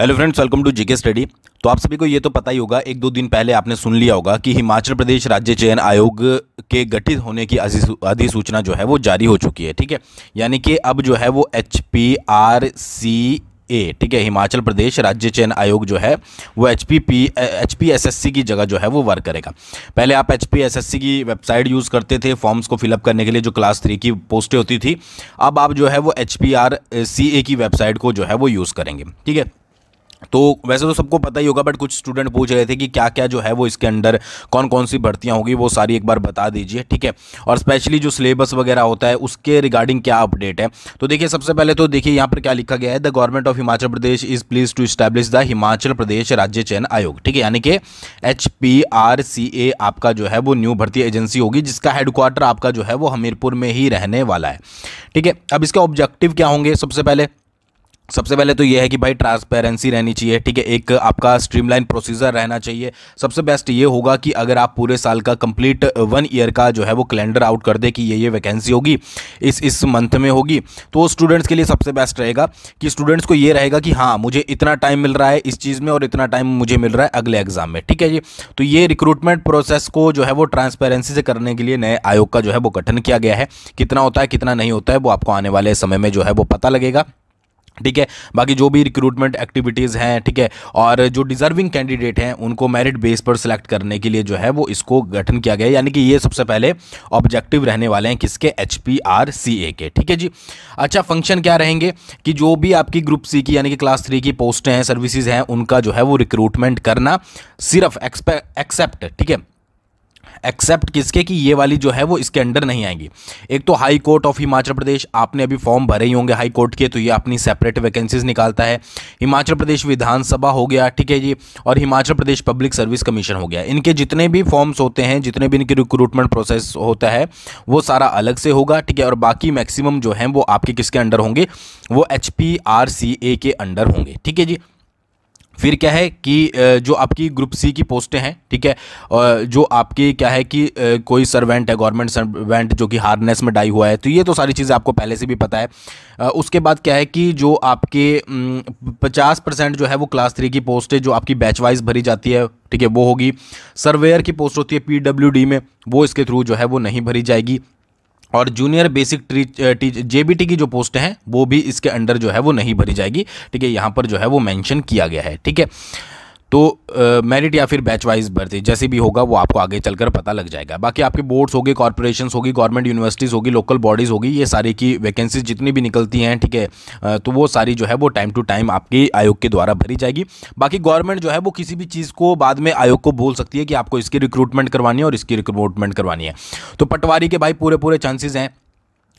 hello friends welcome to GK study तो आप सभी को ये तो पता ही होगा एक दो दिन पहले आपने सुन लिया होगा कि हिमाचल प्रदेश राज्य चयन आयोग के गठित होने की अधिसूचना जो है वो जारी हो चुकी है ठीक है यानी कि अब जो है वो H P R C A ठीक है हिमाचल प्रदेश राज्य चयन आयोग जो है वो H P P H P S S C की जगह जो है वो वर्क करेगा पहले आप H P S S C की वेबसाइट यूज़ करते थे फॉर्म्स को फिलअप करने के लिए जो क्लास थ्री की पोस्टें होती थी अब आप जो है वो H P R C A की वेबसाइट को जो है वो यूज़ करेंगे ठीक है तो वैसे तो सबको पता ही होगा बट कुछ स्टूडेंट पूछ रहे थे कि क्या क्या जो है वो इसके अंडर कौन कौन सी भर्तियां होगी वो सारी एक बार बता दीजिए ठीक है और स्पेशली जो सिलेबस वगैरह होता है उसके रिगार्डिंग क्या अपडेट है तो देखिए सबसे पहले तो देखिए यहाँ पर क्या लिखा गया है the government of Himachal Pradesh is please to establish the Himachal Pradesh Rajya Chayan आयोग ठीक है यानी कि एच आपका जो है वो न्यू भर्ती एजेंसी होगी जिसका हेडक्वार्टर आपका जो है वो हमीरपुर में ही रहने वाला है ठीक है अब इसके ऑब्जेक्टिव क्या होंगे सबसे पहले सबसे पहले तो ये है कि भाई ट्रांसपेरेंसी रहनी चाहिए ठीक है एक आपका स्ट्रीमलाइन प्रोसीजर रहना चाहिए सबसे बेस्ट ये होगा कि अगर आप पूरे साल का कंप्लीट वन ईयर का जो है वो कैलेंडर आउट कर दे कि ये ये वैकेंसी होगी इस इस मंथ में होगी तो स्टूडेंट्स के लिए सबसे बेस्ट रहेगा कि स्टूडेंट्स को ये रहेगा कि हाँ मुझे इतना टाइम मिल रहा है इस चीज़ में और इतना टाइम मुझे मिल रहा है अगले एग्जाम में ठीक है जी तो ये रिक्रूटमेंट प्रोसेस को जो है वो ट्रांसपेरेंसी से करने के लिए नए आयोग का जो है वो गठन किया गया है कितना होता है कितना नहीं होता है वो आपको आने वाले समय में जो है वो पता लगेगा ठीक है बाकी जो भी रिक्रूटमेंट एक्टिविटीज़ हैं ठीक है और जो डिजर्विंग कैंडिडेट हैं उनको मेरिट बेस पर सिलेक्ट करने के लिए जो है वो इसको गठन किया गया यानी कि ये सबसे पहले ऑब्जेक्टिव रहने वाले हैं किसके H P R C A के ठीक है जी अच्छा फंक्शन क्या रहेंगे कि जो भी आपकी ग्रुप सी की यानी कि क्लास थ्री की पोस्टें हैं सर्विसेज हैं उनका जो है वो रिक्रूटमेंट करना सिर्फ एक्सेप्ट ठीक है एक्सेप्ट किसके कि ये वाली जो है वो इसके अंडर नहीं आएंगी एक तो high court of Himachal Pradesh आपने अभी फॉर्म भरे ही होंगे हाई कोर्ट के तो ये अपनी सेपरेट वैकेंसीज निकालता है हिमाचल प्रदेश विधानसभा हो गया ठीक है जी और Himachal Pradesh public service commission हो गया इनके जितने भी फॉर्म्स होते हैं जितने भी इनके रिक्रूटमेंट प्रोसेस होता है वो सारा अलग से होगा ठीक है और बाकी मैक्सिमम जो है वो आपके किसके अंडर होंगे वो एच के अंडर होंगे ठीक है जी फिर क्या है कि जो आपकी ग्रुप सी की पोस्टें हैं ठीक है जो आपकी क्या है कि कोई सर्वेंट है गवर्नमेंट सर्वेंट जो कि हार्नेस में डाई हुआ है तो ये तो सारी चीज़ें आपको पहले से भी पता है उसके बाद क्या है कि जो आपके पचास परसेंट जो है वो क्लास थ्री की है जो आपकी बैच वाइज भरी जाती है ठीक है वो होगी सर्वेयर की पोस्ट होती है पी में वो इसके थ्रू जो है वो नहीं भरी जाएगी और जूनियर बेसिक टीच जेबीटी की जो पोस्ट है वो भी इसके अंडर जो है वो नहीं भरी जाएगी ठीक है यहाँ पर जो है वो मैंशन किया गया है ठीक है तो मेरिट या फिर बैच वाइज भर्ती जैसे भी होगा वो आपको आगे चलकर पता लग जाएगा बाकी आपके बोर्ड्स होगी कॉरपोरेशन होगी गवर्नमेंट यूनिवर्सिटीज़ होगी लोकल बॉडीज़ होगी ये सारी की वैकेंसीज जितनी भी निकलती हैं ठीक है तो वो सारी जो है वो टाइम टू टाइम आपके आयोग के द्वारा भरी जाएगी बाकी गवर्नमेंट जो है वो किसी भी चीज़ को बाद में आयोग को बोल सकती है कि आपको इसकी रिक्रूटमेंट करवानी है और इसकी रिक्रूटमेंट करवानी है तो पटवारी के भाई पूरे पूरे चांसेज़ हैं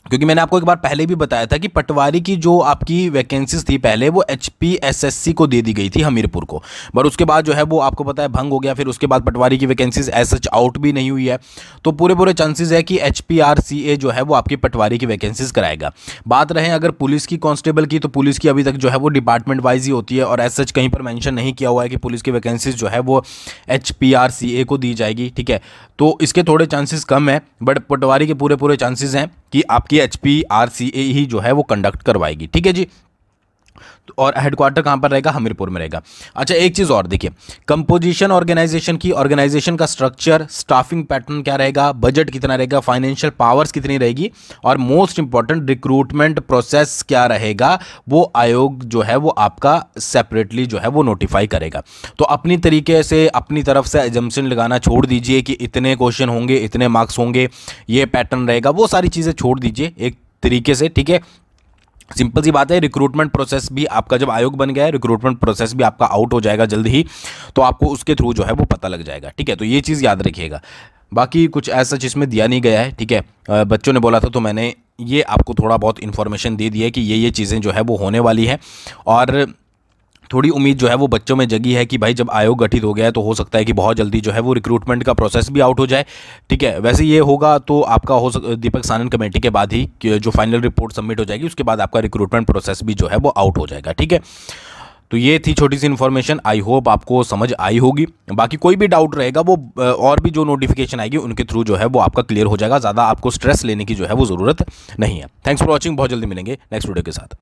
क्योंकि मैंने आपको एक बार पहले भी बताया था कि पटवारी की जो आपकी वैकेंसीज थी पहले वो एच पी को दे दी गई थी हमीरपुर को बट उसके बाद जो है वो आपको पता है भंग हो गया फिर उसके बाद पटवारी की वैकेंसीज एस सच आउट भी नहीं हुई है तो पूरे पूरे चांसेस है कि एच जो है वो आपकी पटवारी की वैकेंसीज कराएगा बात रहे अगर पुलिस की कांस्टेबल की तो पुलिस की अभी तक जो है वो डिपार्टमेंट वाइज ही होती है और एस सच कहीं पर मैंशन नहीं किया हुआ है कि पुलिस की वैकेंसीज जो है वो एच को दी जाएगी ठीक है तो इसके थोड़े चांसेस कम है बट पटवारी के पूरे पूरे चांसेज़ हैं कि आपकी H P R C A ही जो है वो कंडक्ट करवाएगी ठीक है जी और हेडक्वार्टर कहाँ पर रहेगा हमीरपुर में रहेगा अच्छा एक चीज़ और देखिए कंपोजिशन ऑर्गेनाइजेशन की ऑर्गेनाइजेशन का स्ट्रक्चर स्टाफिंग पैटर्न क्या रहेगा बजट कितना रहेगा फाइनेंशियल पावर्स कितनी रहेगी और मोस्ट इंपॉर्टेंट रिक्रूटमेंट प्रोसेस क्या रहेगा वो आयोग जो है वो आपका सेपरेटली जो है वो नोटिफाई करेगा तो अपनी तरीके से अपनी तरफ से एजम्पन लगाना छोड़ दीजिए कि इतने क्वेश्चन होंगे इतने मार्क्स होंगे ये पैटर्न रहेगा वो सारी चीज़ें छोड़ दीजिए एक तरीके से ठीक है सिंपल सी बात है रिक्रूटमेंट प्रोसेस भी आपका जब आयोग बन गया है रिक्रूटमेंट प्रोसेस भी आपका आउट हो जाएगा जल्द ही तो आपको उसके थ्रू जो है वो पता लग जाएगा ठीक है तो ये चीज़ याद रखिएगा बाकी कुछ ऐसा इसमें दिया नहीं गया है ठीक है बच्चों ने बोला था तो मैंने ये आपको थोड़ा बहुत इन्फॉर्मेशन दे दी है कि ये ये चीज़ें जो है वो होने वाली हैं और थोड़ी उम्मीद जो है वो बच्चों में जगी है कि भाई जब आयोग गठित हो गया है तो हो सकता है कि बहुत जल्दी जो है वो रिक्रूटमेंट का प्रोसेस भी आउट हो जाए ठीक है वैसे ये होगा तो आपका हो सक दीपक सानन कमेटी के बाद ही जो फाइनल रिपोर्ट सबमिट हो जाएगी उसके बाद आपका रिक्रूटमेंट प्रोसेस भी जो है वो आउट हो जाएगा ठीक है तो ये थी छोटी सी इन्फॉर्मेशन आई होप आपको समझ आई होगी बाकी कोई भी डाउट रहेगा वो और भी जो नोटिफिकेशन आएगी उनके थ्रू जो है वो आपका क्लियर हो जाएगा ज़्यादा आपको स्ट्रेस लेने की जो है वो ज़रूरत नहीं है थैंक्स फॉर वॉचिंग बहुत जल्दी मिलेंगे नेक्स्ट वीडियो के साथ